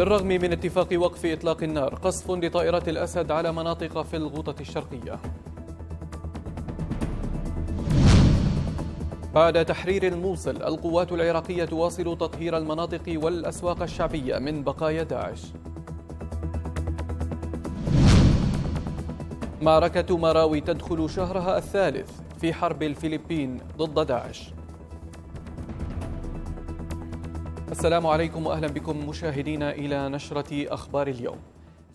بالرغم من اتفاق وقف إطلاق النار قصف لطائرات الأسد على مناطق في الغوطة الشرقية بعد تحرير الموصل القوات العراقية تواصل تطهير المناطق والأسواق الشعبية من بقايا داعش معركة مراوي تدخل شهرها الثالث في حرب الفلبين ضد داعش السلام عليكم واهلا بكم مشاهدينا الى نشره اخبار اليوم.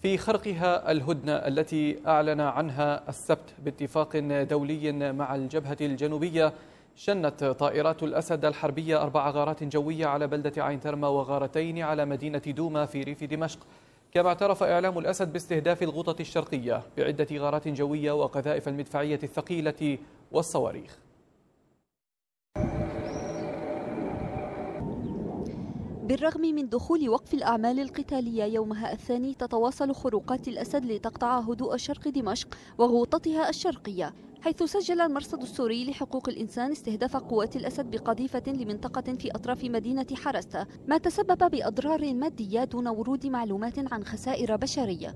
في خرقها الهدنه التي اعلن عنها السبت باتفاق دولي مع الجبهه الجنوبيه شنت طائرات الاسد الحربيه اربع غارات جويه على بلده عين ترمى وغارتين على مدينه دوما في ريف دمشق. كما اعترف إعلام الأسد باستهداف الغوطة الشرقية بعدة غارات جوية وقذائف المدفعية الثقيلة والصواريخ بالرغم من دخول وقف الأعمال القتالية يومها الثاني تتواصل خروقات الأسد لتقطع هدوء شرق دمشق وغوطتها الشرقية حيث سجل المرصد السوري لحقوق الإنسان استهداف قوات الأسد بقذيفة لمنطقة في أطراف مدينة حرستة ما تسبب بأضرار مادية دون ورود معلومات عن خسائر بشرية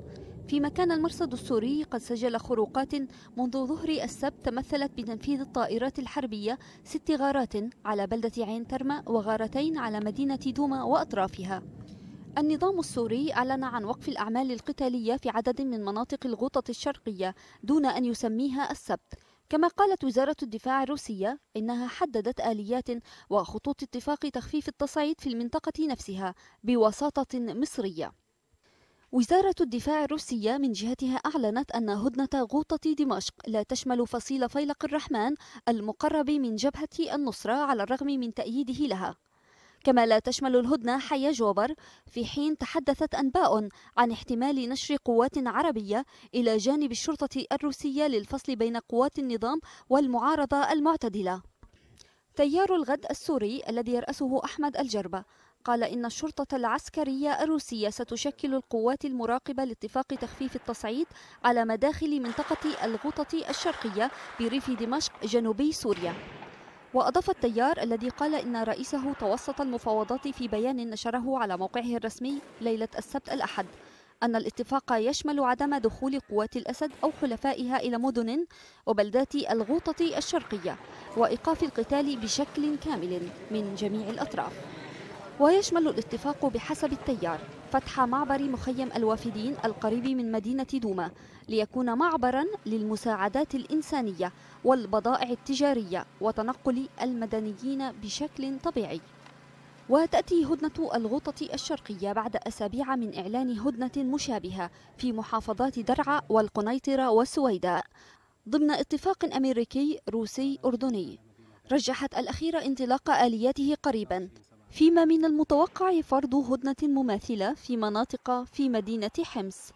فيما كان المرصد السوري قد سجل خروقات منذ ظهر السبت تمثلت بتنفيذ الطائرات الحربية ست غارات على بلدة عين ترمى وغارتين على مدينة دوما وأطرافها النظام السوري أعلن عن وقف الأعمال القتالية في عدد من مناطق الغوطة الشرقية دون أن يسميها السبت كما قالت وزارة الدفاع الروسية إنها حددت آليات وخطوط اتفاق تخفيف التصعيد في المنطقة نفسها بوساطة مصرية وزارة الدفاع الروسية من جهتها أعلنت أن هدنة غوطة دمشق لا تشمل فصيل فيلق الرحمن المقرب من جبهة النصرة على الرغم من تأييده لها كما لا تشمل الهدنة حي جوبر في حين تحدثت أنباء عن احتمال نشر قوات عربية إلى جانب الشرطة الروسية للفصل بين قوات النظام والمعارضة المعتدلة تيار الغد السوري الذي يرأسه أحمد الجربة قال إن الشرطة العسكرية الروسية ستشكل القوات المراقبة لاتفاق تخفيف التصعيد على مداخل منطقة الغوطة الشرقية بريف دمشق جنوبي سوريا وأضاف التيار الذي قال إن رئيسه توسط المفاوضات في بيان نشره على موقعه الرسمي ليلة السبت الأحد أن الاتفاق يشمل عدم دخول قوات الأسد أو حلفائها إلى مدن وبلدات الغوطة الشرقية وإيقاف القتال بشكل كامل من جميع الأطراف ويشمل الاتفاق بحسب التيار فتح معبر مخيم الوافدين القريب من مدينة دوما ليكون معبرا للمساعدات الإنسانية والبضائع التجارية وتنقل المدنيين بشكل طبيعي وتأتي هدنة الغوطة الشرقية بعد أسابيع من إعلان هدنة مشابهة في محافظات درعا والقنيطرة والسويداء ضمن اتفاق أمريكي روسي أردني رجحت الأخيرة انطلاق آلياته قريبا فيما من المتوقع فرض هدنة مماثلة في مناطق في مدينة حمص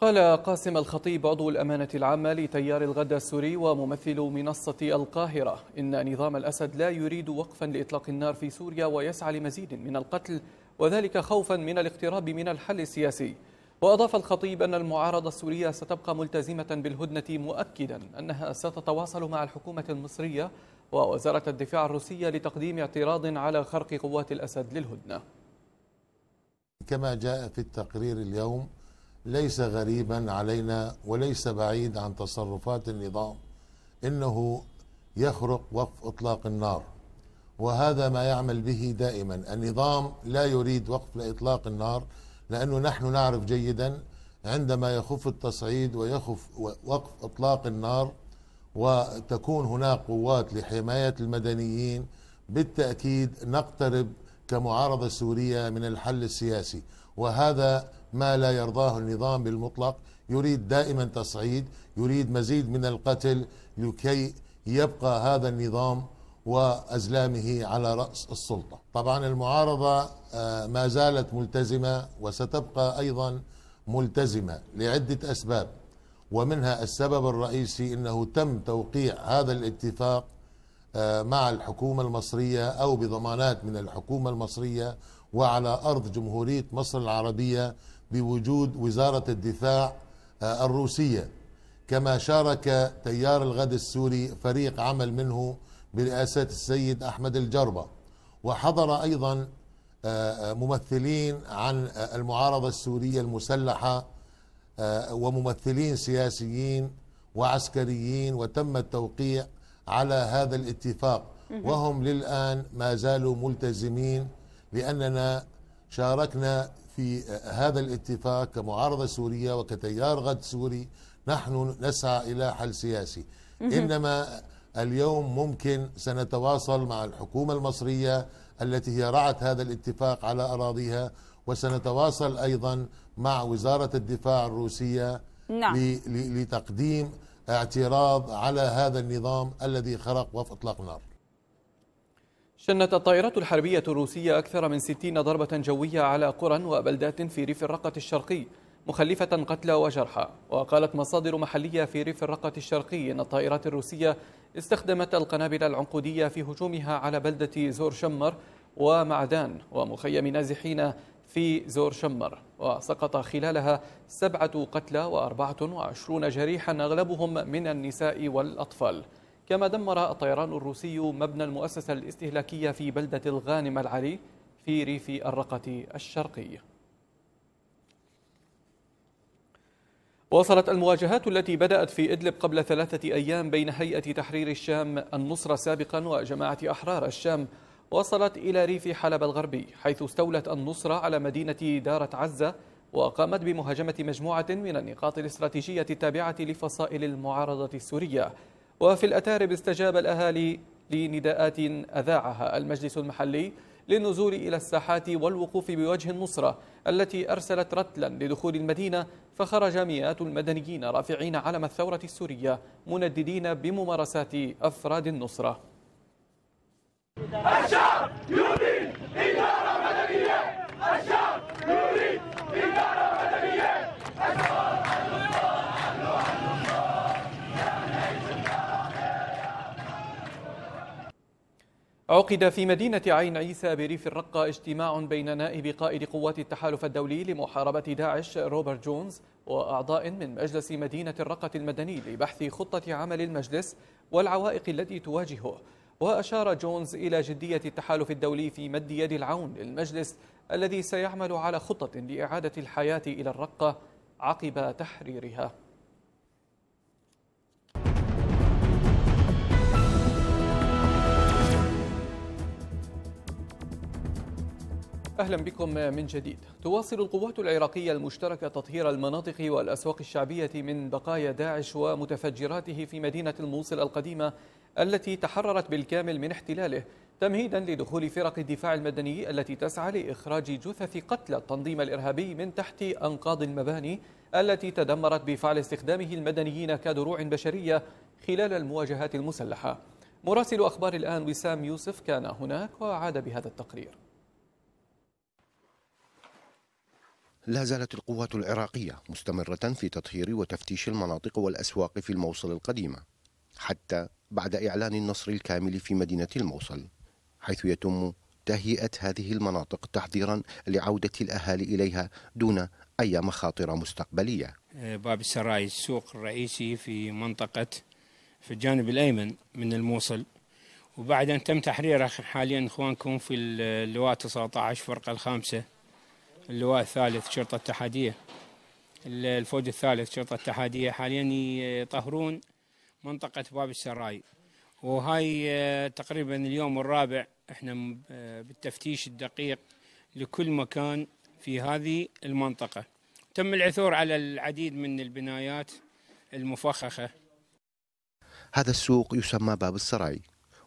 قال قاسم الخطيب عضو الأمانة العامة لتيار الغد السوري وممثل منصة القاهرة إن نظام الأسد لا يريد وقفا لإطلاق النار في سوريا ويسعى لمزيد من القتل وذلك خوفا من الاقتراب من الحل السياسي وأضاف الخطيب أن المعارضة السورية ستبقى ملتزمة بالهدنة مؤكدا أنها ستتواصل مع الحكومة المصرية ووزارة الدفاع الروسية لتقديم اعتراض على خرق قوات الأسد للهدنة كما جاء في التقرير اليوم ليس غريبا علينا وليس بعيد عن تصرفات النظام انه يخرق وقف اطلاق النار وهذا ما يعمل به دائما النظام لا يريد وقف لاطلاق النار لانه نحن نعرف جيدا عندما يخف التصعيد ويخف وقف اطلاق النار وتكون هناك قوات لحماية المدنيين بالتأكيد نقترب كمعارضة سورية من الحل السياسي وهذا ما لا يرضاه النظام بالمطلق يريد دائما تصعيد يريد مزيد من القتل لكي يبقى هذا النظام وأزلامه على رأس السلطة طبعا المعارضة آه، ما زالت ملتزمة وستبقى أيضا ملتزمة لعدة أسباب ومنها السبب الرئيسي انه تم توقيع هذا الاتفاق آه، مع الحكومه المصريه او بضمانات من الحكومه المصريه وعلى ارض جمهوريه مصر العربيه بوجود وزاره الدفاع آه، الروسيه كما شارك تيار الغد السوري فريق عمل منه برئاسه السيد احمد الجربه وحضر ايضا آه، ممثلين عن المعارضه السوريه المسلحه آه، وممثلين سياسيين وعسكريين وتم التوقيع على هذا الاتفاق وهم للآن ما زالوا ملتزمين لأننا شاركنا في هذا الاتفاق كمعارضة سورية وكتيار غد سوري نحن نسعى إلى حل سياسي إنما اليوم ممكن سنتواصل مع الحكومة المصرية التي هي رعت هذا الاتفاق على أراضيها وسنتواصل أيضا مع وزارة الدفاع الروسية نعم. لتقديم اعتراض على هذا النظام الذي خرق وقف إطلاق النار شنت الطائرات الحربية الروسية أكثر من 60 ضربة جوية على قرى وبلدات في ريف الرقة الشرقي مخلفة قتلى وجرحى وقالت مصادر محلية في ريف الرقة الشرقي أن الطائرات الروسية استخدمت القنابل العنقودية في هجومها على بلدة زور شمر ومعدان ومخيم نازحين في زور شمر وسقط خلالها سبعة قتلى وأربعة وعشرون جريحا أغلبهم من النساء والأطفال كما دمر الطيران الروسي مبنى المؤسسة الاستهلاكية في بلدة الغانم العلي في ريف الرقة الشرقي واصلت المواجهات التي بدأت في إدلب قبل ثلاثة أيام بين هيئة تحرير الشام النصرة سابقا وجماعة أحرار الشام وصلت إلى ريف حلب الغربي حيث استولت النصرة على مدينة دارة عزة وقامت بمهاجمة مجموعة من النقاط الاستراتيجية التابعة لفصائل المعارضة السورية وفي الأتارب استجاب الأهالي لنداءات أذاعها المجلس المحلي للنزول إلى الساحات والوقوف بوجه النصرة التي أرسلت رتلا لدخول المدينة فخرج مئات المدنيين رافعين علم الثورة السورية منددين بممارسات أفراد النصرة عقد في مدينة عين عيسى بريف الرقة اجتماع بين نائب قائد قوات التحالف الدولي لمحاربة داعش روبرت جونز وأعضاء من مجلس مدينة الرقة المدني لبحث خطة عمل المجلس والعوائق التي تواجهه وأشار جونز إلى جدية التحالف الدولي في مد يد العون للمجلس الذي سيعمل على خطة لإعادة الحياة إلى الرقة عقب تحريرها أهلا بكم من جديد تواصل القوات العراقية المشتركة تطهير المناطق والأسواق الشعبية من بقايا داعش ومتفجراته في مدينة الموصل القديمة التي تحررت بالكامل من احتلاله تمهيدا لدخول فرق الدفاع المدني التي تسعى لإخراج جثث قتلى التنظيم الإرهابي من تحت أنقاض المباني التي تدمرت بفعل استخدامه المدنيين كدروع بشرية خلال المواجهات المسلحة مراسل أخبار الآن وسام يوسف كان هناك وعاد بهذا التقرير لا زالت القوات العراقية مستمرة في تطهير وتفتيش المناطق والأسواق في الموصل القديمة حتى بعد إعلان النصر الكامل في مدينة الموصل حيث يتم تهيئة هذه المناطق تحضيرا لعودة الأهالي إليها دون أي مخاطر مستقبلية آه، باب السراي السوق الرئيسي في منطقة في الجانب الأيمن من الموصل وبعد أن تم تحريره حاليا إخوانكم في اللواء 19 فرقة الخامسة اللواء الثالث شرطة اتحادية الفوج الثالث شرطة اتحادية حاليا يطهرون منطقة باب السراي وهاي آه، تقريبا اليوم الرابع احنا آه، بالتفتيش الدقيق لكل مكان في هذه المنطقة تم العثور على العديد من البنايات المفخخة هذا السوق يسمى باب السراي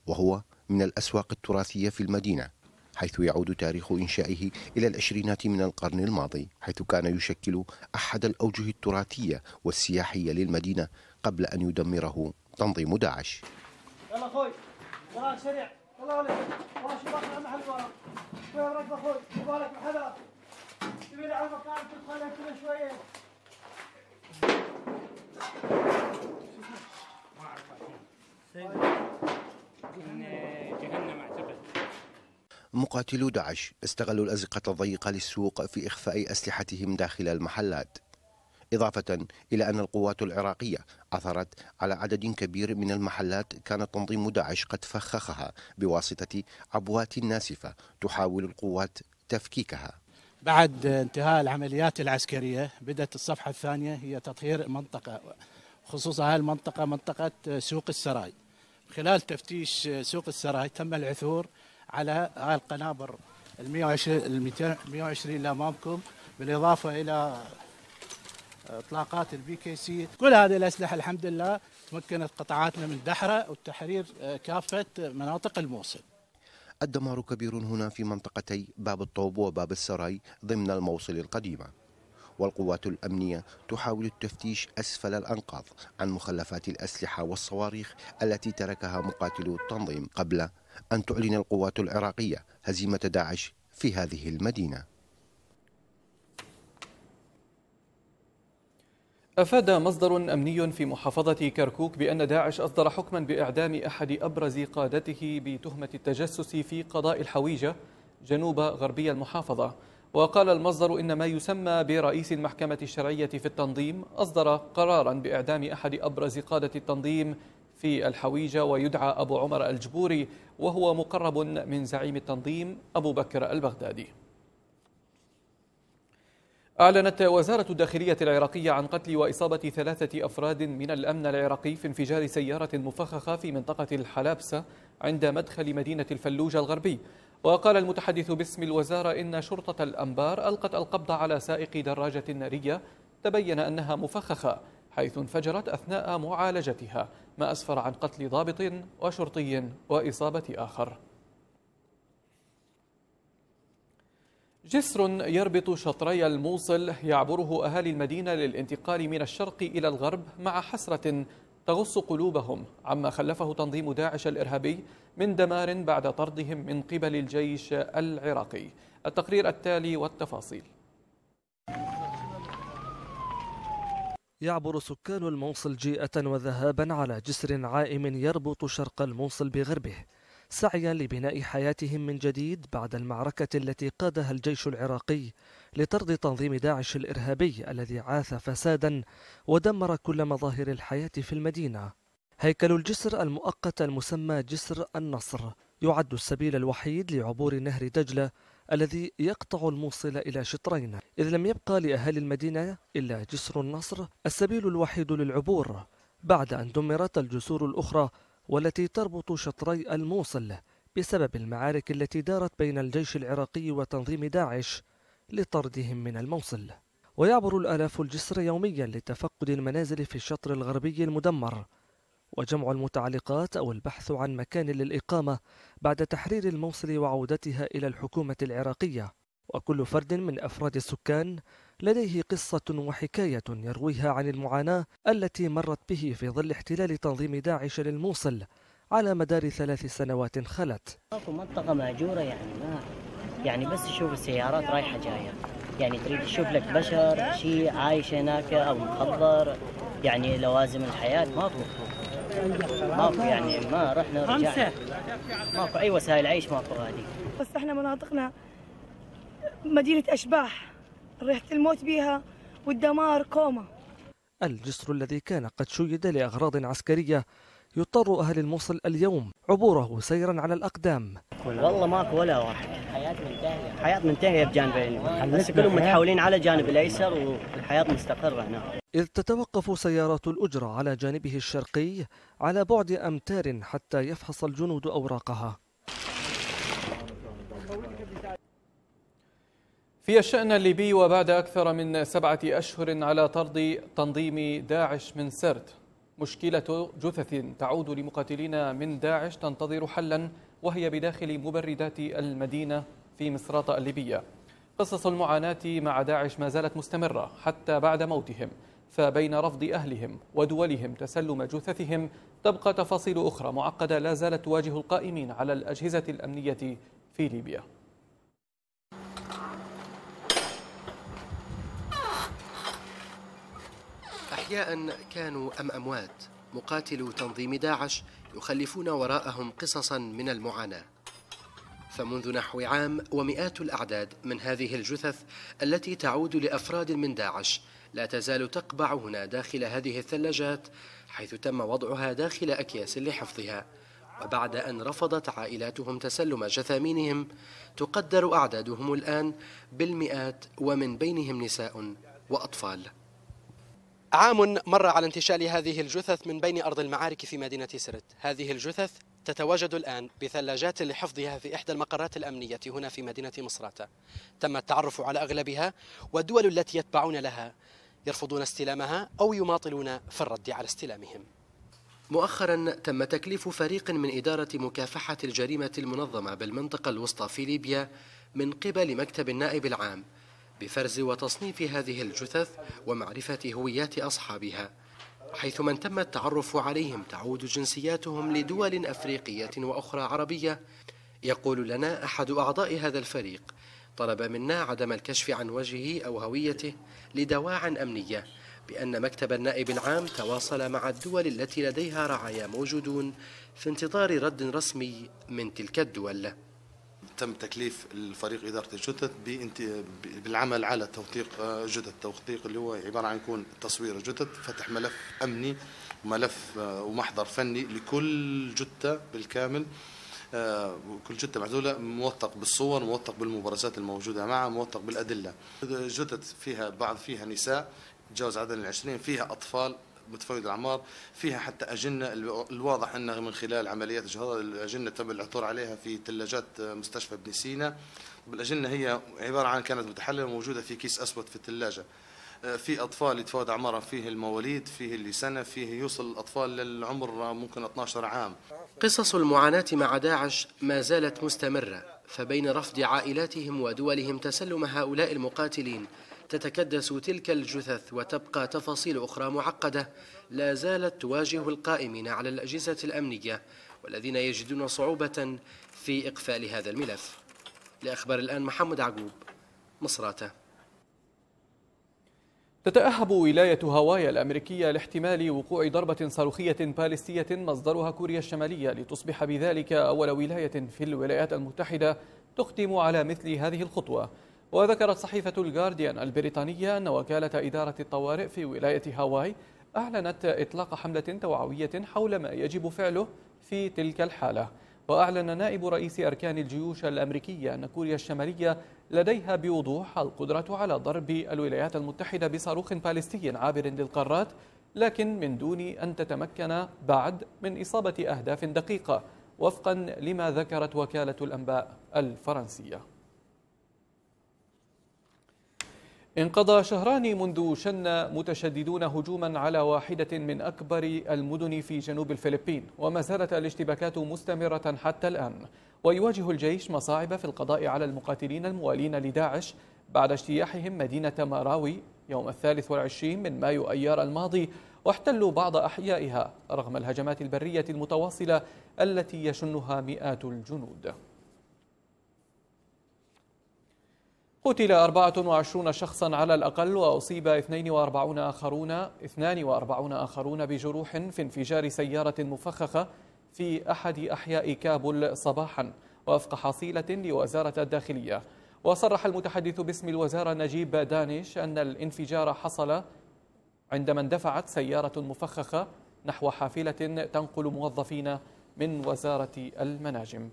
وهو من الأسواق التراثية في المدينة حيث يعود تاريخ إنشائه إلى العشرينات من القرن الماضي حيث كان يشكل أحد الأوجه التراثية والسياحية للمدينة قبل أن يدمره تنظيم داعش يلا خوي سريع يلا عليك محل اخوي تبي تدخل شويه مقاتلو داعش استغلوا الأزقة الضيقة للسوق في إخفاء أسلحتهم داخل المحلات إضافة إلى أن القوات العراقية عثرت على عدد كبير من المحلات كان تنظيم داعش قد فخخها بواسطة عبوات ناسفة تحاول القوات تفكيكها بعد انتهاء العمليات العسكرية بدأت الصفحة الثانية هي تطهير منطقة خصوصا هذه المنطقة منطقة سوق السراي خلال تفتيش سوق السراي تم العثور على هاي القنابر ال 120 ال 120 اللي امامكم بالاضافه الى آه، اطلاقات البي كي سي كل هذه الاسلحه الحمد لله تمكنت قطاعاتنا من دحره وتحرير آه، كافه مناطق الموصل الدمار كبير هنا في منطقتي باب الطوب وباب السراي ضمن الموصل القديمه والقوات الأمنية تحاول التفتيش أسفل الأنقاض عن مخلفات الأسلحة والصواريخ التي تركها مقاتلو التنظيم قبل أن تعلن القوات العراقية هزيمة داعش في هذه المدينة أفاد مصدر أمني في محافظة كركوك بأن داعش أصدر حكما بإعدام أحد أبرز قادته بتهمة التجسس في قضاء الحويجة جنوب غربي المحافظة وقال المصدر إن ما يسمى برئيس المحكمة الشرعية في التنظيم أصدر قرارا بإعدام أحد أبرز قادة التنظيم في الحويجة ويدعى أبو عمر الجبوري وهو مقرب من زعيم التنظيم أبو بكر البغدادي أعلنت وزارة الداخلية العراقية عن قتل وإصابة ثلاثة أفراد من الأمن العراقي في انفجار سيارة مفخخة في منطقة الحلابسة عند مدخل مدينة الفلوجة الغربي وقال المتحدث باسم الوزارة إن شرطة الأنبار ألقت القبض على سائق دراجة نارية تبين أنها مفخخة حيث انفجرت أثناء معالجتها ما أسفر عن قتل ضابط وشرطي وإصابة آخر جسر يربط شطري الموصل يعبره أهالي المدينة للانتقال من الشرق إلى الغرب مع حسرة تغص قلوبهم عما خلفه تنظيم داعش الإرهابي من دمار بعد طردهم من قبل الجيش العراقي التقرير التالي والتفاصيل يعبر سكان الموصل جيئة وذهابا على جسر عائم يربط شرق الموصل بغربه سعيا لبناء حياتهم من جديد بعد المعركة التي قادها الجيش العراقي لطرد تنظيم داعش الإرهابي الذي عاث فسادا ودمر كل مظاهر الحياة في المدينة هيكل الجسر المؤقت المسمى جسر النصر يعد السبيل الوحيد لعبور نهر دجلة الذي يقطع الموصل إلى شطرين إذ لم يبقى لأهالي المدينة إلا جسر النصر السبيل الوحيد للعبور بعد أن دمرت الجسور الأخرى والتي تربط شطري الموصل بسبب المعارك التي دارت بين الجيش العراقي وتنظيم داعش لطردهم من الموصل ويعبر الآلاف الجسر يوميا لتفقد المنازل في الشطر الغربي المدمر وجمع المتعلقات أو البحث عن مكان للإقامة بعد تحرير الموصل وعودتها إلى الحكومة العراقية وكل فرد من أفراد السكان لديه قصة وحكاية يرويها عن المعاناة التي مرت به في ظل احتلال تنظيم داعش للموصل على مدار ثلاث سنوات خلت منطقة مهجورة يعني ما يعني بس تشوف السيارات رايحة جاية يعني تريد تشوف لك بشر شيء عايش هناك أو مخضر يعني لوازم الحياة ماكو ماكو يعني ما رحنا رجعنا ماكو اي وسائل عيش ماكو غادي بس احنا مناطقنا مدينه اشباح ريحه الموت بيها والدمار كوما الجسر الذي كان قد شيد لاغراض عسكريه يضطر أهل الموصل اليوم عبوره سيرا على الأقدام والله ماكو ولا واحد الحياة منتهية الحياة منتهية بجانبين الناس كلهم متحولين على جانب الأيسر والحياة مستقرة هنا إذ تتوقف سيارات الأجرة على جانبه الشرقي على بعد أمتار حتى يفحص الجنود أوراقها في الشأن الليبي وبعد أكثر من سبعة أشهر على طرد تنظيم داعش من سرت مشكلة جثث تعود لمقاتلين من داعش تنتظر حلا وهي بداخل مبردات المدينة في مصراتة الليبية قصص المعاناة مع داعش ما زالت مستمرة حتى بعد موتهم فبين رفض أهلهم ودولهم تسلم جثثهم تبقى تفاصيل أخرى معقدة لا زالت تواجه القائمين على الأجهزة الأمنية في ليبيا أحياء كانوا أم أموات مقاتلو تنظيم داعش يخلفون وراءهم قصصا من المعاناة فمنذ نحو عام ومئات الأعداد من هذه الجثث التي تعود لأفراد من داعش لا تزال تقبع هنا داخل هذه الثلاجات حيث تم وضعها داخل أكياس لحفظها وبعد أن رفضت عائلاتهم تسلم جثامينهم تقدر أعدادهم الآن بالمئات ومن بينهم نساء وأطفال عام مر على انتشال هذه الجثث من بين أرض المعارك في مدينة سرت هذه الجثث تتواجد الآن بثلاجات لحفظها في إحدى المقرات الأمنية هنا في مدينة مصراتة تم التعرف على أغلبها والدول التي يتبعون لها يرفضون استلامها أو يماطلون في الرد على استلامهم مؤخرا تم تكليف فريق من إدارة مكافحة الجريمة المنظمة بالمنطقة الوسطى في ليبيا من قبل مكتب النائب العام بفرز وتصنيف هذه الجثث ومعرفة هويات أصحابها حيث من تم التعرف عليهم تعود جنسياتهم لدول أفريقية وأخرى عربية يقول لنا أحد أعضاء هذا الفريق طلب منا عدم الكشف عن وجهه أو هويته لدواع أمنية بأن مكتب النائب العام تواصل مع الدول التي لديها رعايا موجودون في انتظار رد رسمي من تلك الدول تم تكليف الفريق اداره الجثث بالعمل على توثيق آه، جثث توثيق اللي هو عباره عن يكون تصوير الجثث فتح ملف امني ملف آه، ومحضر فني لكل جثه بالكامل آه، كل جثه معزوله موثق بالصور موثق بالمبارزات الموجوده معها موثق بالادله جثث فيها بعض فيها نساء تجاوز عدد ال 20 فيها اطفال متفاوت الاعمار فيها حتى اجنه الواضح انها من خلال عمليات اجهاض الاجنه تم العثور عليها في ثلاجات مستشفى ابن سينا الاجنه هي عباره عن كانت متحلله موجوده في كيس اسود في الثلاجه آه، في اطفال يتفاوت اعمارهم فيه المواليد فيه اللي سنه فيه يوصل الاطفال للعمر ممكن 12 عام قصص المعاناه مع داعش ما زالت مستمره فبين رفض عائلاتهم ودولهم تسلم هؤلاء المقاتلين تتكدس تلك الجثث وتبقى تفاصيل أخرى معقدة لا زالت تواجه القائمين على الأجهزة الأمنية والذين يجدون صعوبة في إقفال هذا الملف لأخبار الآن محمد عقوب مصراتة تتأهب ولاية هاواي الأمريكية لاحتمال وقوع ضربة صاروخية باليستية مصدرها كوريا الشمالية لتصبح بذلك أول ولاية في الولايات المتحدة تقدم على مثل هذه الخطوة وذكرت صحيفة الجارديان البريطانية أن وكالة إدارة الطوارئ في ولاية هاواي أعلنت إطلاق حملة توعوية حول ما يجب فعله في تلك الحالة وأعلن نائب رئيس أركان الجيوش الأمريكية أن كوريا الشمالية لديها بوضوح القدرة على ضرب الولايات المتحدة بصاروخ باليستي عابر للقارات لكن من دون أن تتمكن بعد من إصابة أهداف دقيقة وفقا لما ذكرت وكالة الأنباء الفرنسية انقضى شهران منذ شن متشددون هجوما على واحدة من أكبر المدن في جنوب الفلبين وما زالت الاشتباكات مستمرة حتى الآن ويواجه الجيش مصاعب في القضاء على المقاتلين الموالين لداعش بعد اجتياحهم مدينة ماراوي يوم الثالث والعشرين من مايو أيار الماضي واحتلوا بعض أحيائها رغم الهجمات البرية المتواصلة التي يشنها مئات الجنود قتل 24 شخصا على الأقل وأصيب 42 آخرون 42 آخرون بجروح في انفجار سيارة مفخخة في أحد أحياء كابول صباحا وفق حصيلة لوزارة الداخلية وصرح المتحدث باسم الوزارة نجيب دانش أن الانفجار حصل عندما اندفعت سيارة مفخخة نحو حافلة تنقل موظفين من وزارة المناجم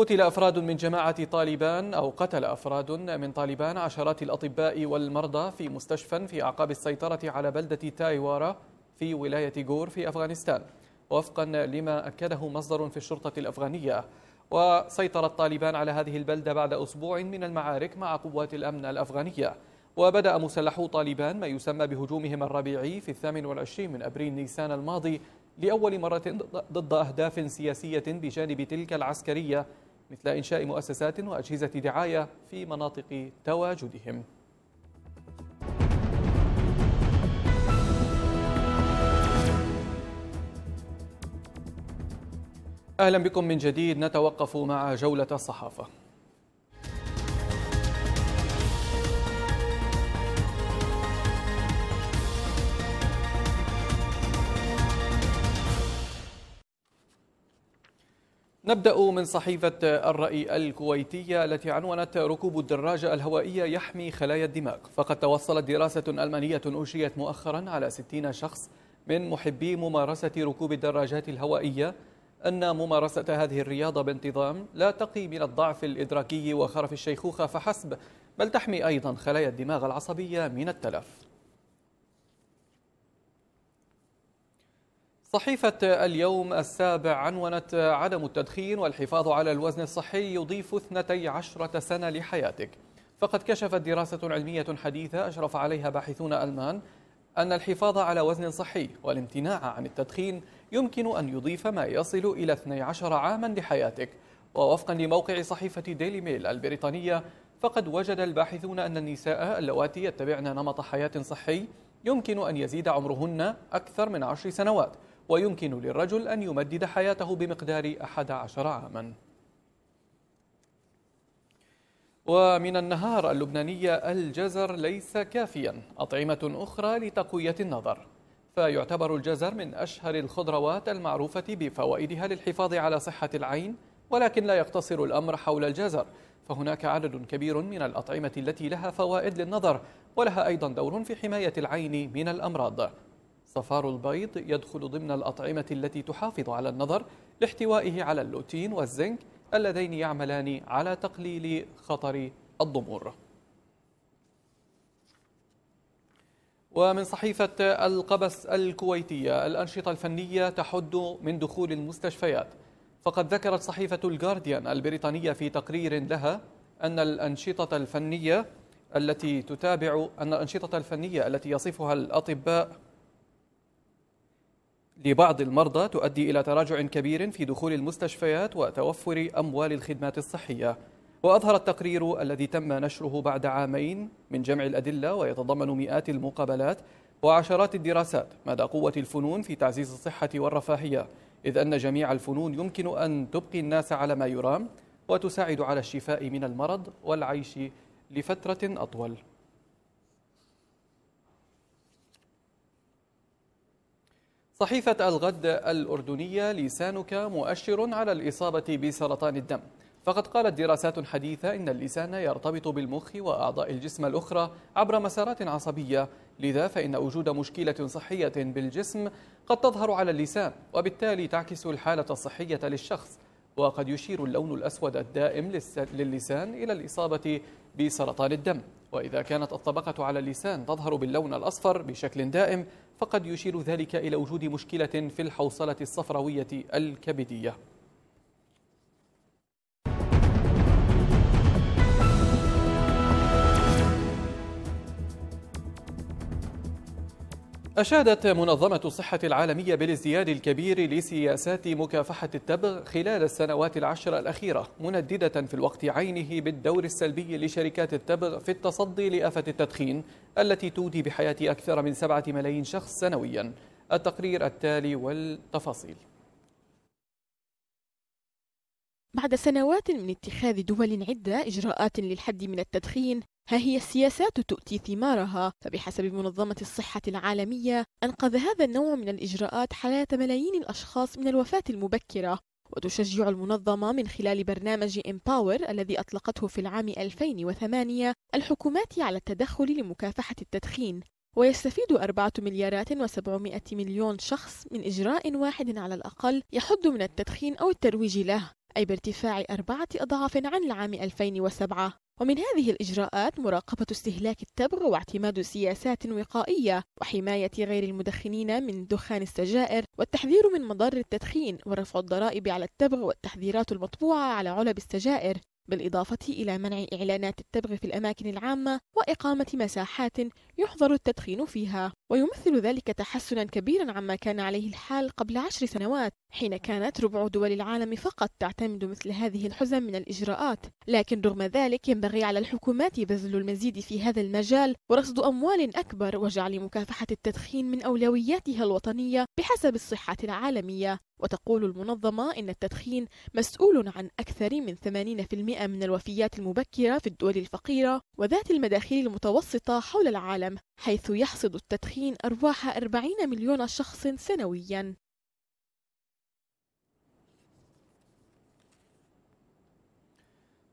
قتل أفراد من جماعة طالبان أو قتل أفراد من طالبان عشرات الأطباء والمرضى في مستشفى في أعقاب السيطرة على بلدة تايوارا في ولاية غور في أفغانستان وفقا لما أكده مصدر في الشرطة الأفغانية وسيطر الطالبان على هذه البلدة بعد أسبوع من المعارك مع قوات الأمن الأفغانية وبدأ مسلحو طالبان ما يسمى بهجومهم الربيعي في الثامن والعشرين من أبريل نيسان الماضي لأول مرة ضد أهداف سياسية بجانب تلك العسكرية مثل إنشاء مؤسسات وأجهزة دعاية في مناطق تواجدهم أهلا بكم من جديد نتوقف مع جولة الصحافة نبدأ من صحيفة الرأي الكويتية التي عنونت ركوب الدراجة الهوائية يحمي خلايا الدماغ فقد توصلت دراسة ألمانية أنشئت مؤخرا على 60 شخص من محبي ممارسة ركوب الدراجات الهوائية أن ممارسة هذه الرياضة بانتظام لا تقي من الضعف الإدراكي وخرف الشيخوخة فحسب بل تحمي أيضا خلايا الدماغ العصبية من التلف صحيفة اليوم السابع عنونت عدم التدخين والحفاظ على الوزن الصحي يضيف 12 سنة لحياتك فقد كشفت دراسة علمية حديثة أشرف عليها باحثون ألمان أن الحفاظ على وزن صحي والامتناع عن التدخين يمكن أن يضيف ما يصل إلى 12 عاما لحياتك ووفقا لموقع صحيفة ديلي ميل البريطانية فقد وجد الباحثون أن النساء اللواتي يتبعن نمط حياة صحي يمكن أن يزيد عمرهن أكثر من عشر سنوات ويمكن للرجل أن يمدد حياته بمقدار 11 عاما ومن النهار اللبنانية الجزر ليس كافيا أطعمة أخرى لتقوية النظر فيعتبر الجزر من أشهر الخضروات المعروفة بفوائدها للحفاظ على صحة العين ولكن لا يقتصر الأمر حول الجزر فهناك عدد كبير من الأطعمة التي لها فوائد للنظر ولها أيضا دور في حماية العين من الأمراض صفار البيض يدخل ضمن الأطعمة التي تحافظ على النظر لاحتوائه على اللوتين والزنك اللذين يعملان على تقليل خطر الضمور ومن صحيفة القبس الكويتية الأنشطة الفنية تحد من دخول المستشفيات فقد ذكرت صحيفة الجارديان البريطانية في تقرير لها أن الأنشطة الفنية التي تتابع أن الأنشطة الفنية التي يصفها الأطباء لبعض المرضى تؤدي إلى تراجع كبير في دخول المستشفيات وتوفر أموال الخدمات الصحية وأظهر التقرير الذي تم نشره بعد عامين من جمع الأدلة ويتضمن مئات المقابلات وعشرات الدراسات مدى قوة الفنون في تعزيز الصحة والرفاهية إذ أن جميع الفنون يمكن أن تبقي الناس على ما يرام وتساعد على الشفاء من المرض والعيش لفترة أطول صحيفة الغد الأردنية لسانك مؤشر على الإصابة بسرطان الدم فقد قالت دراسات حديثة إن اللسان يرتبط بالمخ وأعضاء الجسم الأخرى عبر مسارات عصبية لذا فإن وجود مشكلة صحية بالجسم قد تظهر على اللسان وبالتالي تعكس الحالة الصحية للشخص وقد يشير اللون الأسود الدائم للسان إلى الإصابة بسرطان الدم وإذا كانت الطبقة على اللسان تظهر باللون الأصفر بشكل دائم فقد يشير ذلك إلى وجود مشكلة في الحوصلة الصفراوية الكبدية أشادت منظمة الصحة العالمية بالازدياد الكبير لسياسات مكافحة التبغ خلال السنوات العشر الأخيرة منددة في الوقت عينه بالدور السلبي لشركات التبغ في التصدي لآفة التدخين التي تودي بحياة أكثر من سبعة ملايين شخص سنويا التقرير التالي والتفاصيل بعد سنوات من اتخاذ دول عدة إجراءات للحد من التدخين ها هي السياسات تؤتي ثمارها فبحسب منظمة الصحة العالمية أنقذ هذا النوع من الإجراءات حياة ملايين الأشخاص من الوفاة المبكرة وتشجع المنظمة من خلال برنامج إمباور الذي أطلقته في العام 2008 الحكومات على التدخل لمكافحة التدخين ويستفيد أربعة مليارات وسبعمائة مليون شخص من إجراء واحد على الأقل يحد من التدخين أو الترويج له أي بارتفاع أربعة أضعاف عن العام 2007 ومن هذه الإجراءات مراقبة استهلاك التبغ واعتماد سياسات وقائية وحماية غير المدخنين من دخان السجائر والتحذير من مضار التدخين ورفع الضرائب على التبغ والتحذيرات المطبوعة على علب السجائر بالإضافة إلى منع إعلانات التبغ في الأماكن العامة وإقامة مساحات يحظر التدخين فيها ويمثل ذلك تحسنا كبيرا عما كان عليه الحال قبل عشر سنوات حين كانت ربع دول العالم فقط تعتمد مثل هذه الحزم من الإجراءات لكن رغم ذلك ينبغي على الحكومات بذل المزيد في هذا المجال ورصد أموال أكبر وجعل مكافحة التدخين من أولوياتها الوطنية بحسب الصحة العالمية وتقول المنظمة إن التدخين مسؤول عن أكثر من 80% من الوفيات المبكرة في الدول الفقيرة وذات المداخيل المتوسطة حول العالم حيث يحصد التدخين حين أرواح 40 مليون شخص سنوياً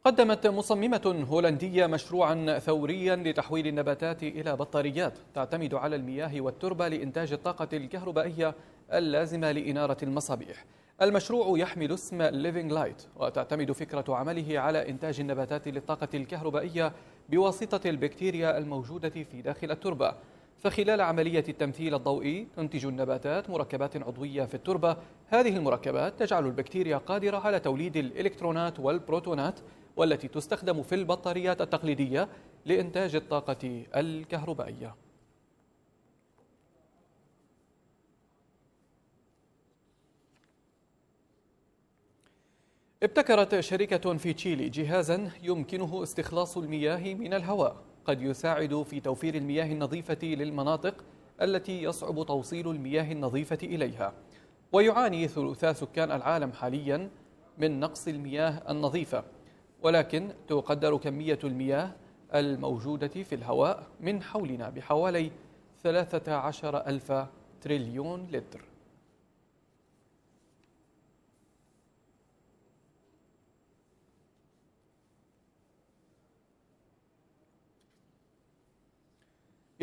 قدمت مصممة هولندية مشروعا ثوريا لتحويل النباتات إلى بطاريات تعتمد على المياه والتربة لإنتاج الطاقة الكهربائية اللازمة لإنارة المصابيح المشروع يحمل اسم Living Light وتعتمد فكرة عمله على إنتاج النباتات للطاقة الكهربائية بواسطة البكتيريا الموجودة في داخل التربة فخلال عملية التمثيل الضوئي تنتج النباتات مركبات عضوية في التربة هذه المركبات تجعل البكتيريا قادرة على توليد الإلكترونات والبروتونات والتي تستخدم في البطاريات التقليدية لإنتاج الطاقة الكهربائية ابتكرت شركة في تشيلي جهازا يمكنه استخلاص المياه من الهواء قد يساعد في توفير المياه النظيفة للمناطق التي يصعب توصيل المياه النظيفة إليها ويعاني ثلثا سكان العالم حاليا من نقص المياه النظيفة ولكن تقدر كمية المياه الموجودة في الهواء من حولنا بحوالي 13 ألف تريليون لتر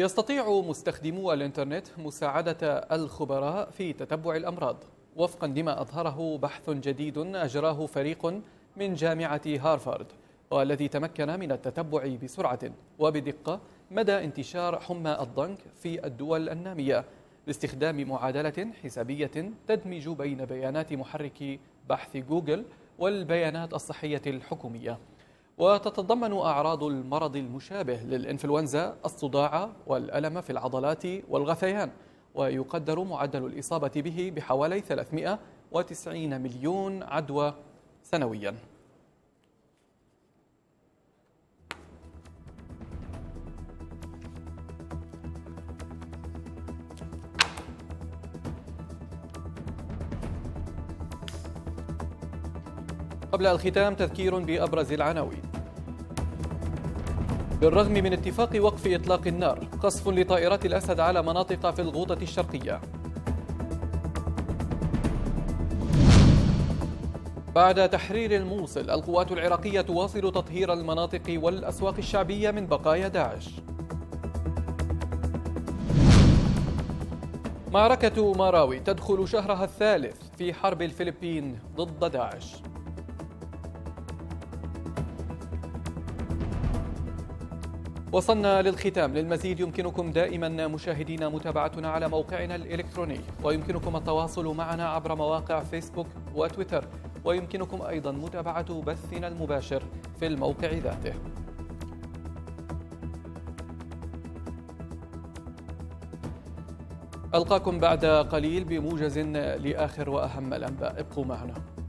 يستطيع مستخدمو الانترنت مساعدة الخبراء في تتبع الأمراض وفقا لما أظهره بحث جديد أجراه فريق من جامعة هارفارد والذي تمكن من التتبع بسرعة وبدقة مدى انتشار حمى الضنك في الدول النامية باستخدام معادلة حسابية تدمج بين بيانات محرك بحث جوجل والبيانات الصحية الحكومية وتتضمن أعراض المرض المشابه للإنفلونزا الصداع والألم في العضلات والغثيان ويقدر معدل الإصابة به بحوالي 390 مليون عدوى سنوياً قبل الختام تذكير بأبرز العناوين بالرغم من اتفاق وقف إطلاق النار قصف لطائرات الأسد على مناطق في الغوطة الشرقية بعد تحرير الموصل القوات العراقية تواصل تطهير المناطق والأسواق الشعبية من بقايا داعش معركة ماراوي تدخل شهرها الثالث في حرب الفلبين ضد داعش وصلنا للختام للمزيد يمكنكم دائما مشاهدينا متابعتنا على موقعنا الإلكتروني ويمكنكم التواصل معنا عبر مواقع فيسبوك وتويتر ويمكنكم أيضا متابعة بثنا المباشر في الموقع ذاته ألقاكم بعد قليل بموجز لآخر وأهم الأنباء ابقوا معنا